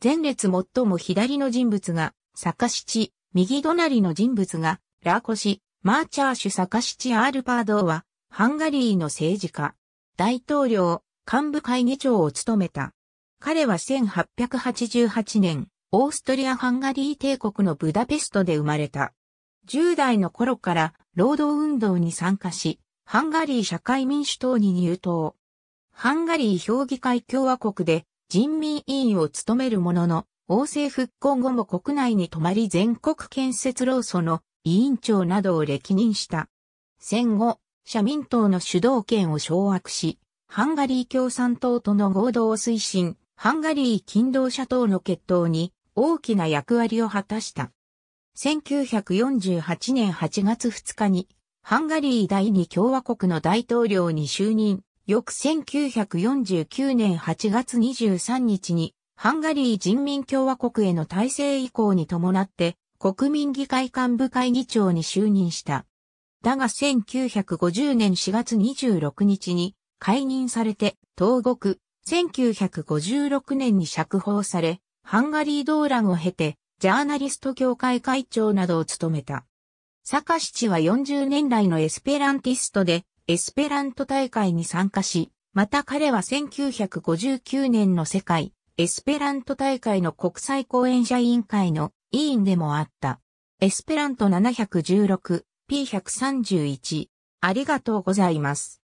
前列最も左の人物が、坂七、右隣の人物が、ラーコシ、マーチャーシュ坂七アールパードーは、ハンガリーの政治家、大統領、幹部会議長を務めた。彼は1888年、オーストリア・ハンガリー帝国のブダペストで生まれた。10代の頃から労働運動に参加し、ハンガリー社会民主党に入党。ハンガリー評議会共和国で人民委員を務めるものの、王政復興後も国内に泊まり全国建設労組の委員長などを歴任した。戦後、社民党の主導権を掌握し、ハンガリー共産党との合同を推進、ハンガリー勤労者党の決闘に大きな役割を果たした。1948年8月2日に、ハンガリー第二共和国の大統領に就任。翌1949年8月23日に、ハンガリー人民共和国への体制移行に伴って、国民議会幹部会議長に就任した。だが1950年4月26日に解任されて、東国、1956年に釈放され、ハンガリー動乱を経て、ジャーナリスト協会会長などを務めた。坂七は40年来のエスペランティストで、エスペラント大会に参加し、また彼は1959年の世界エスペラント大会の国際講演者委員会の委員でもあった。エスペラント 716P131 ありがとうございます。